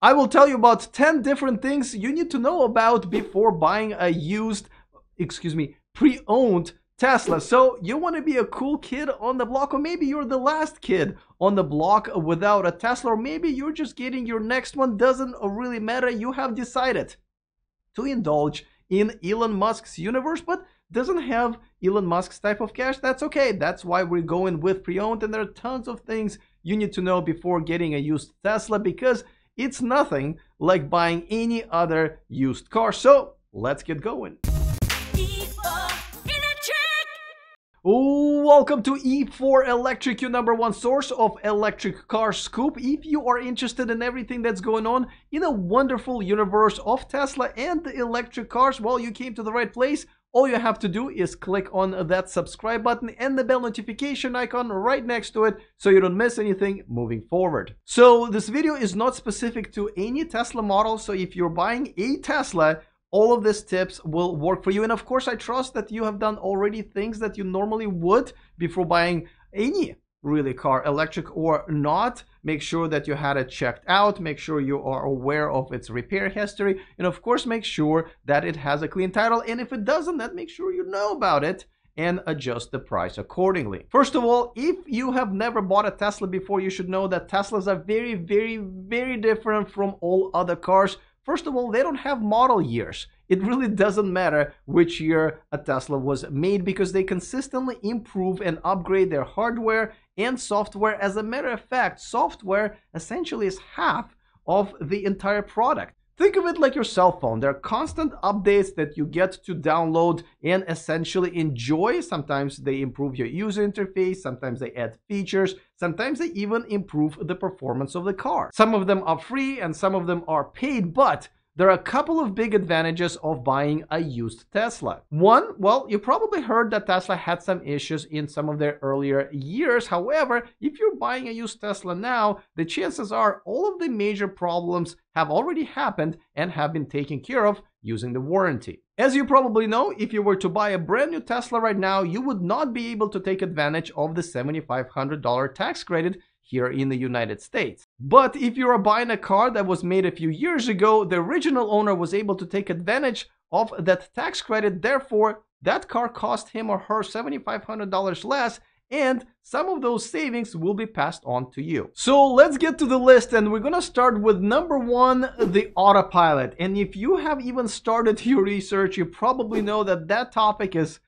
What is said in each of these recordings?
I will tell you about 10 different things you need to know about before buying a used, excuse me, pre-owned Tesla. So you want to be a cool kid on the block, or maybe you're the last kid on the block without a Tesla, or maybe you're just getting your next one. Doesn't really matter. You have decided to indulge in Elon Musk's universe, but doesn't have Elon Musk's type of cash. That's okay. That's why we're going with pre-owned, and there are tons of things you need to know before getting a used Tesla because it's nothing like buying any other used car. So let's get going. Welcome to E4 Electric, your number one source of electric car scoop. If you are interested in everything that's going on in a wonderful universe of Tesla and the electric cars, well, you came to the right place. All you have to do is click on that subscribe button and the bell notification icon right next to it so you don't miss anything moving forward. So this video is not specific to any Tesla model, so if you're buying a Tesla, all of these tips will work for you. And of course, I trust that you have done already things that you normally would before buying any really car electric or not make sure that you had it checked out make sure you are aware of its repair history and of course make sure that it has a clean title and if it doesn't then make sure you know about it and adjust the price accordingly. First of all, if you have never bought a Tesla before, you should know that Teslas are very, very, very different from all other cars. First of all, they don't have model years. It really doesn't matter which year a Tesla was made because they consistently improve and upgrade their hardware and software. As a matter of fact, software essentially is half of the entire product. Think of it like your cell phone. There are constant updates that you get to download and essentially enjoy. Sometimes they improve your user interface, sometimes they add features, sometimes they even improve the performance of the car. Some of them are free and some of them are paid, but there are a couple of big advantages of buying a used Tesla. One, well, you probably heard that Tesla had some issues in some of their earlier years. However, if you're buying a used Tesla now, the chances are all of the major problems have already happened and have been taken care of using the warranty. As you probably know, if you were to buy a brand new Tesla right now, you would not be able to take advantage of the $7,500 tax credit here in the United States. But if you're buying a car that was made a few years ago, the original owner was able to take advantage of that tax credit. Therefore, that car cost him or her $7,500 less and some of those savings will be passed on to you. So let's get to the list and we're gonna start with number one, the autopilot. And if you have even started your research, you probably know that that topic is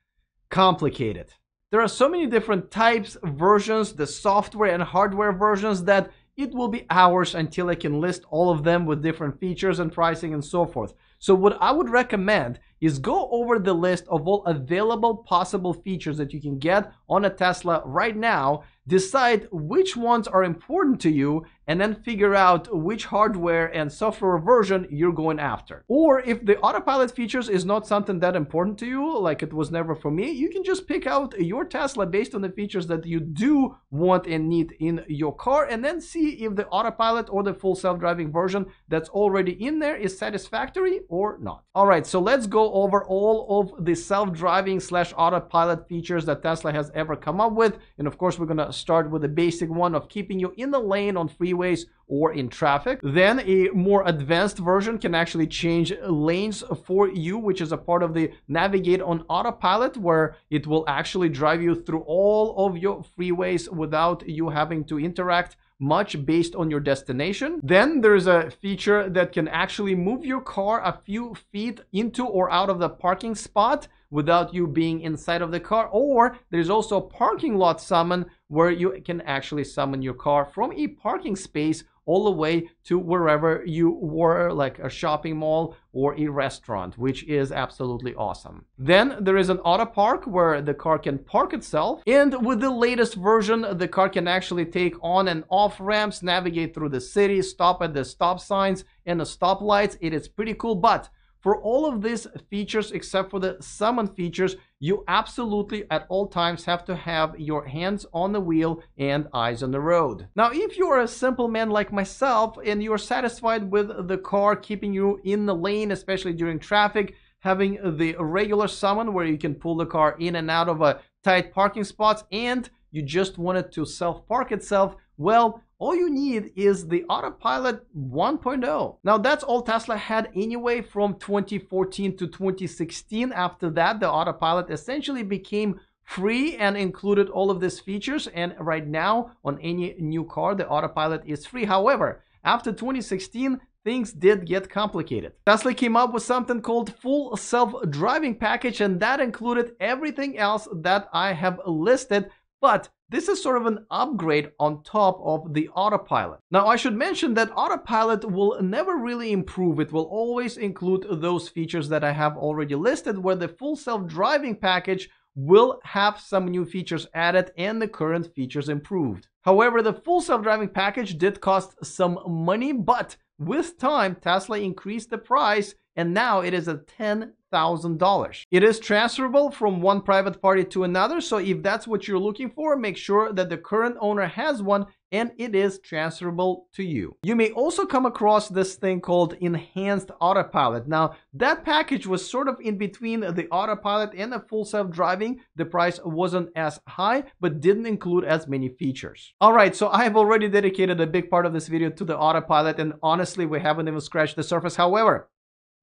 complicated. There are so many different types, versions, the software and hardware versions that it will be hours until I can list all of them with different features and pricing and so forth. So what I would recommend is go over the list of all available possible features that you can get on a Tesla right now, decide which ones are important to you and then figure out which hardware and software version you're going after. Or if the autopilot features is not something that important to you, like it was never for me, you can just pick out your Tesla based on the features that you do want and need in your car and then see if the autopilot or the full self-driving version that's already in there is satisfactory or not. All right, so let's go over all of the self-driving slash autopilot features that Tesla has ever come up with. And of course, we're gonna start with the basic one of keeping you in the lane on freeway ways or in traffic. Then a more advanced version can actually change lanes for you, which is a part of the Navigate on Autopilot, where it will actually drive you through all of your freeways without you having to interact much based on your destination. Then there's a feature that can actually move your car a few feet into or out of the parking spot without you being inside of the car. Or there's also a parking lot summon where you can actually summon your car from a parking space all the way to wherever you were, like a shopping mall or a restaurant, which is absolutely awesome. Then there is an auto park where the car can park itself. And with the latest version, the car can actually take on and off ramps, navigate through the city, stop at the stop signs and the stoplights. It is pretty cool, but for all of these features, except for the summon features, you absolutely at all times have to have your hands on the wheel and eyes on the road. Now, if you are a simple man like myself and you are satisfied with the car keeping you in the lane, especially during traffic, having the regular summon where you can pull the car in and out of a tight parking spots and you just wanted to self-park itself, well, all you need is the autopilot 1.0. Now that's all Tesla had anyway from 2014 to 2016. After that, the autopilot essentially became free and included all of these features. And right now on any new car, the autopilot is free. However, after 2016, things did get complicated. Tesla came up with something called full self-driving package and that included everything else that I have listed, but this is sort of an upgrade on top of the autopilot. Now I should mention that autopilot will never really improve. It will always include those features that I have already listed where the full self-driving package will have some new features added and the current features improved. However, the full self-driving package did cost some money, but with time, Tesla increased the price and now it is at 10 $1,000. It is transferable from one private party to another, so if that's what you're looking for, make sure that the current owner has one and it is transferable to you. You may also come across this thing called Enhanced Autopilot. Now, that package was sort of in between the Autopilot and the full self-driving. The price wasn't as high, but didn't include as many features. All right, so I have already dedicated a big part of this video to the Autopilot, and honestly, we haven't even scratched the surface. However,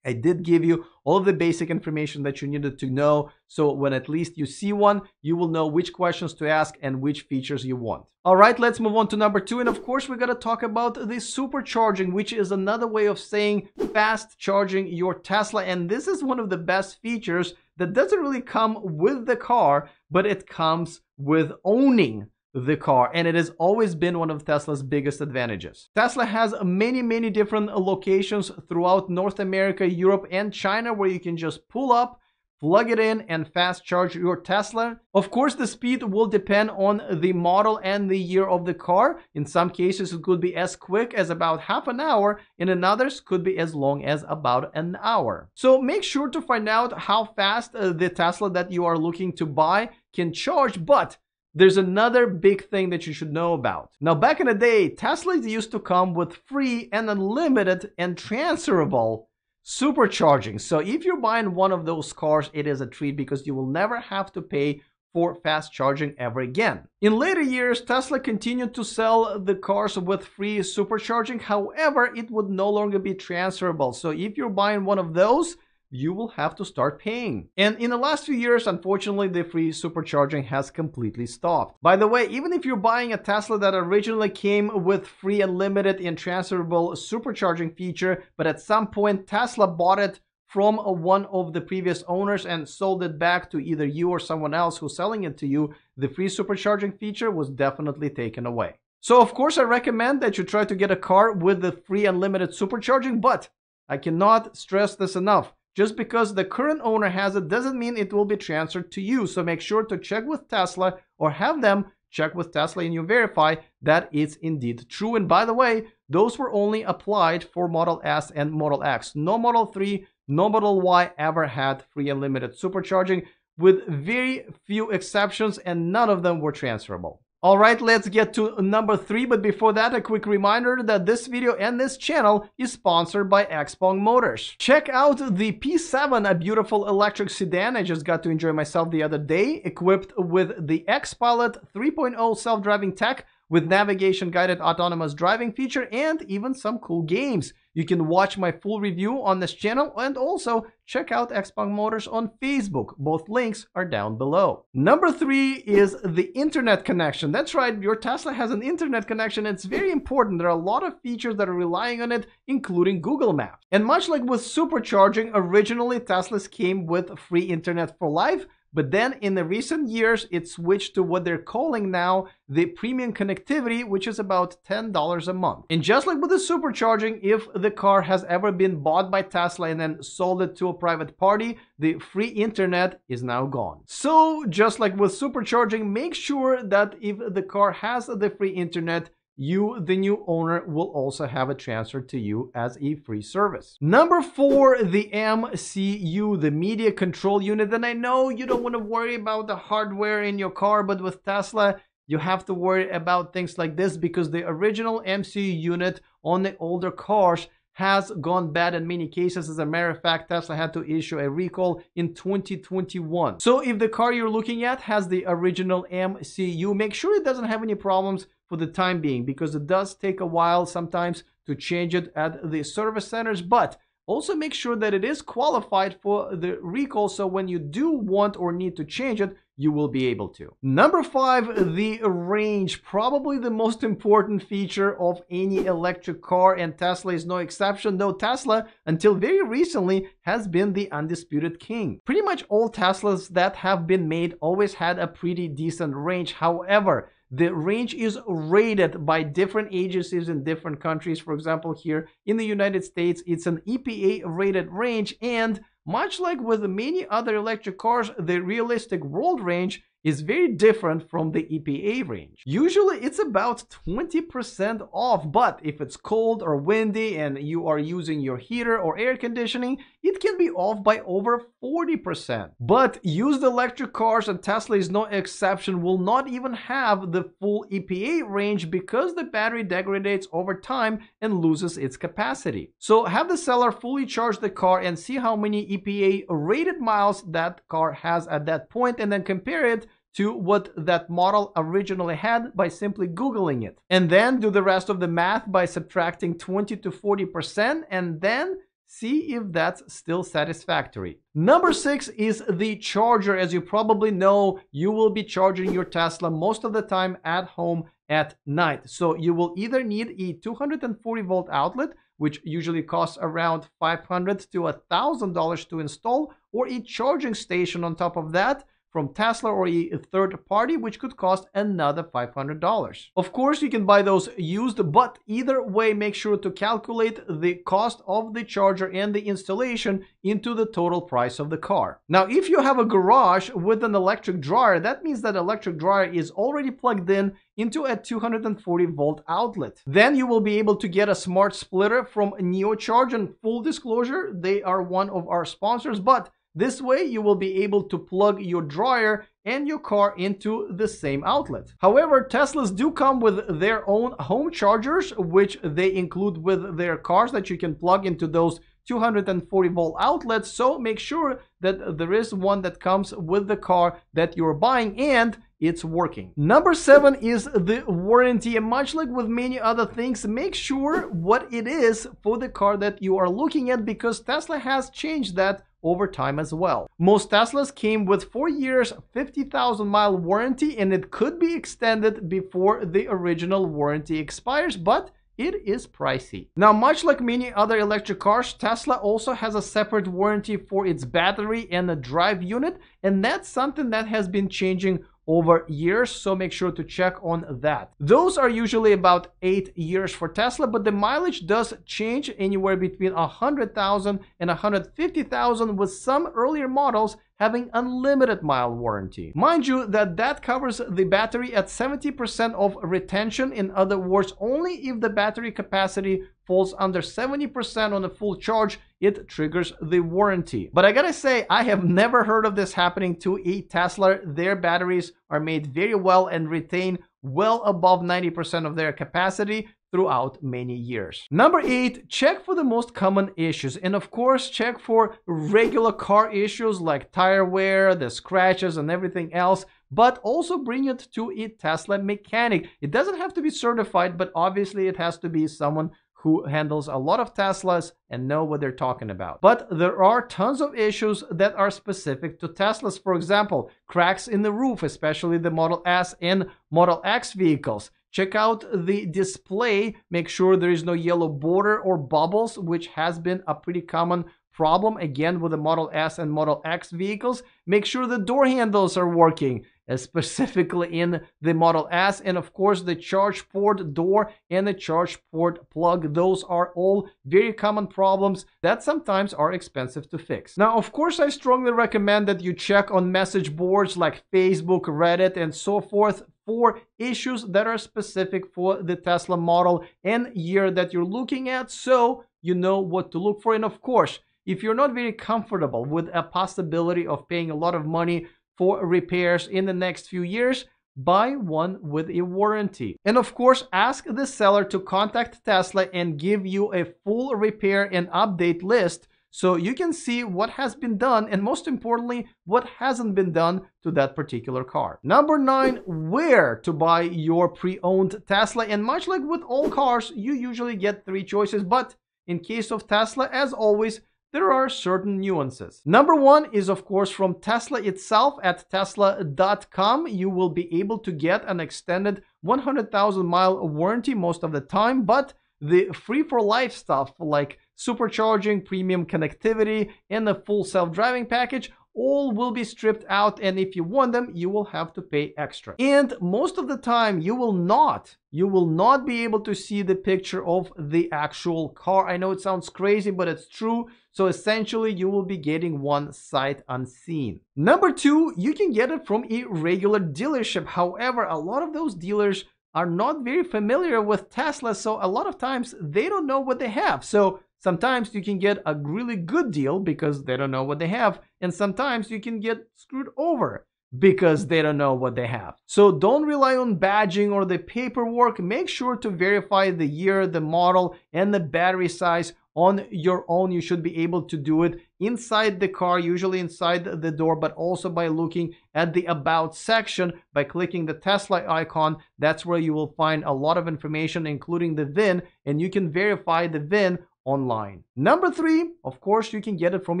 I did give you all of the basic information that you needed to know. So when at least you see one, you will know which questions to ask and which features you want. All right, let's move on to number two. And of course, we got to talk about the supercharging, which is another way of saying fast charging your Tesla. And this is one of the best features that doesn't really come with the car, but it comes with owning the car and it has always been one of Tesla's biggest advantages. Tesla has many many different locations throughout North America, Europe and China where you can just pull up, plug it in and fast charge your Tesla. Of course the speed will depend on the model and the year of the car. In some cases it could be as quick as about half an hour and in others could be as long as about an hour. So make sure to find out how fast uh, the Tesla that you are looking to buy can charge but there's another big thing that you should know about. Now, back in the day, Teslas used to come with free and unlimited and transferable supercharging. So if you're buying one of those cars, it is a treat because you will never have to pay for fast charging ever again. In later years, Tesla continued to sell the cars with free supercharging. However, it would no longer be transferable. So if you're buying one of those, you will have to start paying. And in the last few years, unfortunately, the free supercharging has completely stopped. By the way, even if you're buying a Tesla that originally came with free unlimited and transferable supercharging feature, but at some point Tesla bought it from one of the previous owners and sold it back to either you or someone else who's selling it to you, the free supercharging feature was definitely taken away. So of course I recommend that you try to get a car with the free unlimited supercharging, but I cannot stress this enough. Just because the current owner has it doesn't mean it will be transferred to you. So make sure to check with Tesla or have them check with Tesla and you verify that it's indeed true. And by the way, those were only applied for Model S and Model X. No Model 3, no Model Y ever had free and limited supercharging with very few exceptions and none of them were transferable. All right, let's get to number three, but before that, a quick reminder that this video and this channel is sponsored by Xpeng Motors. Check out the P7, a beautiful electric sedan I just got to enjoy myself the other day, equipped with the X-Pilot 3.0 self-driving tech with navigation guided autonomous driving feature and even some cool games. You can watch my full review on this channel and also check out Xpeng Motors on Facebook. Both links are down below. Number three is the internet connection. That's right, your Tesla has an internet connection. It's very important. There are a lot of features that are relying on it, including Google Maps. And much like with supercharging, originally Teslas came with free internet for life, but then in the recent years, it switched to what they're calling now the premium connectivity, which is about $10 a month. And just like with the supercharging, if the car has ever been bought by Tesla and then sold it to a private party, the free internet is now gone. So just like with supercharging, make sure that if the car has the free internet, you, the new owner, will also have it transferred to you as a free service. Number four, the MCU, the media control unit. And I know you don't want to worry about the hardware in your car, but with Tesla, you have to worry about things like this because the original MCU unit on the older cars has gone bad in many cases. As a matter of fact, Tesla had to issue a recall in 2021. So if the car you're looking at has the original MCU, make sure it doesn't have any problems for the time being because it does take a while sometimes to change it at the service centers. But also make sure that it is qualified for the recall so when you do want or need to change it, you will be able to. Number five, the range. Probably the most important feature of any electric car and Tesla is no exception, though Tesla, until very recently, has been the undisputed king. Pretty much all Teslas that have been made always had a pretty decent range. However, the range is rated by different agencies in different countries. For example, here in the United States, it's an EPA rated range. And much like with many other electric cars, the realistic world range is very different from the EPA range. Usually it's about 20% off, but if it's cold or windy and you are using your heater or air conditioning, it can be off by over 40%. But used electric cars and Tesla is no exception will not even have the full EPA range because the battery degrades over time and loses its capacity. So have the seller fully charge the car and see how many EPA rated miles that car has at that point and then compare it to what that model originally had by simply Googling it. And then do the rest of the math by subtracting 20 to 40% and then see if that's still satisfactory. Number six is the charger. As you probably know, you will be charging your Tesla most of the time at home at night. So you will either need a 240 volt outlet, which usually costs around 500 to $1,000 to install, or a charging station on top of that, from Tesla or a third party, which could cost another $500. Of course, you can buy those used, but either way, make sure to calculate the cost of the charger and the installation into the total price of the car. Now, if you have a garage with an electric dryer, that means that electric dryer is already plugged in into a 240 volt outlet. Then you will be able to get a smart splitter from NeoCharge and full disclosure, they are one of our sponsors, but this way you will be able to plug your dryer and your car into the same outlet. However, Teslas do come with their own home chargers, which they include with their cars that you can plug into those 240 volt outlets. So make sure that there is one that comes with the car that you're buying and it's working. Number seven is the warranty. And much like with many other things, make sure what it is for the car that you are looking at because Tesla has changed that over time as well. Most Teslas came with 4 years 50,000 mile warranty and it could be extended before the original warranty expires, but it is pricey. Now, much like many other electric cars, Tesla also has a separate warranty for its battery and a drive unit, and that's something that has been changing over years. So make sure to check on that. Those are usually about eight years for Tesla, but the mileage does change anywhere between 100,000 and 150,000 with some earlier models having unlimited mile warranty. Mind you that that covers the battery at 70% of retention, in other words, only if the battery capacity falls under 70% on a full charge it triggers the warranty. But I gotta say, I have never heard of this happening to a Tesla. Their batteries are made very well and retain well above 90% of their capacity throughout many years. Number eight, check for the most common issues. And of course, check for regular car issues like tire wear, the scratches, and everything else. But also bring it to a Tesla mechanic. It doesn't have to be certified, but obviously it has to be someone who handles a lot of Teslas and know what they're talking about. But there are tons of issues that are specific to Teslas. For example, cracks in the roof, especially the Model S and Model X vehicles. Check out the display. Make sure there is no yellow border or bubbles, which has been a pretty common problem again with the Model S and Model X vehicles. Make sure the door handles are working. Uh, specifically in the Model S. And of course, the charge port door and the charge port plug. Those are all very common problems that sometimes are expensive to fix. Now, of course, I strongly recommend that you check on message boards like Facebook, Reddit, and so forth for issues that are specific for the Tesla model and year that you're looking at so you know what to look for. And of course, if you're not very comfortable with a possibility of paying a lot of money for repairs in the next few years, buy one with a warranty. And of course, ask the seller to contact Tesla and give you a full repair and update list so you can see what has been done and most importantly, what hasn't been done to that particular car. Number nine, where to buy your pre-owned Tesla. And much like with all cars, you usually get three choices, but in case of Tesla, as always, there are certain nuances. Number one is, of course, from Tesla itself at tesla.com. You will be able to get an extended 100,000 mile warranty most of the time, but the free for life stuff like supercharging, premium connectivity, and the full self driving package all will be stripped out and if you want them you will have to pay extra and most of the time you will not you will not be able to see the picture of the actual car i know it sounds crazy but it's true so essentially you will be getting one sight unseen number two you can get it from a regular dealership however a lot of those dealers are not very familiar with tesla so a lot of times they don't know what they have so Sometimes you can get a really good deal because they don't know what they have, and sometimes you can get screwed over because they don't know what they have. So don't rely on badging or the paperwork. Make sure to verify the year, the model, and the battery size on your own. You should be able to do it inside the car, usually inside the door, but also by looking at the About section by clicking the Tesla icon. That's where you will find a lot of information, including the VIN, and you can verify the VIN online. Number three, of course, you can get it from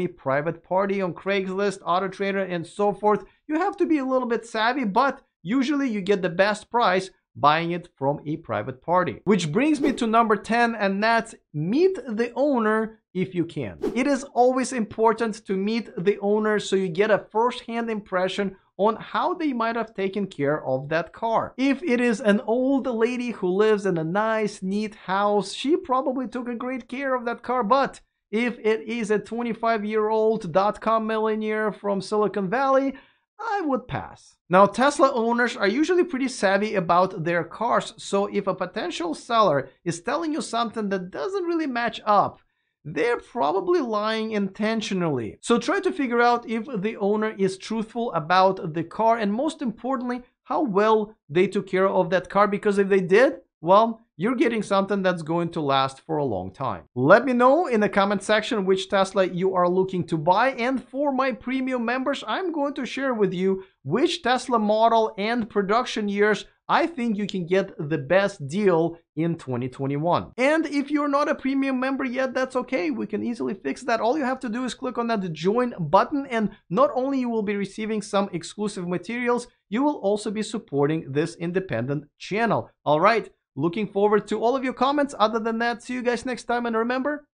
a private party on Craigslist, AutoTrader, and so forth. You have to be a little bit savvy, but usually you get the best price buying it from a private party. Which brings me to number 10, and that's meet the owner if you can. It is always important to meet the owner so you get a first-hand impression on how they might have taken care of that car. If it is an old lady who lives in a nice, neat house, she probably took a great care of that car, but if it is a 25 year old dot com millionaire from Silicon Valley, I would pass. Now, Tesla owners are usually pretty savvy about their cars, so if a potential seller is telling you something that doesn't really match up they're probably lying intentionally. So try to figure out if the owner is truthful about the car and most importantly, how well they took care of that car because if they did, well, you're getting something that's going to last for a long time. Let me know in the comment section which Tesla you are looking to buy and for my premium members, I'm going to share with you which Tesla model and production years I think you can get the best deal in 2021. And if you're not a premium member yet, that's okay. We can easily fix that. All you have to do is click on that join button and not only you will be receiving some exclusive materials, you will also be supporting this independent channel. All right, looking forward to all of your comments. Other than that, see you guys next time and remember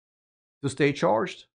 to stay charged.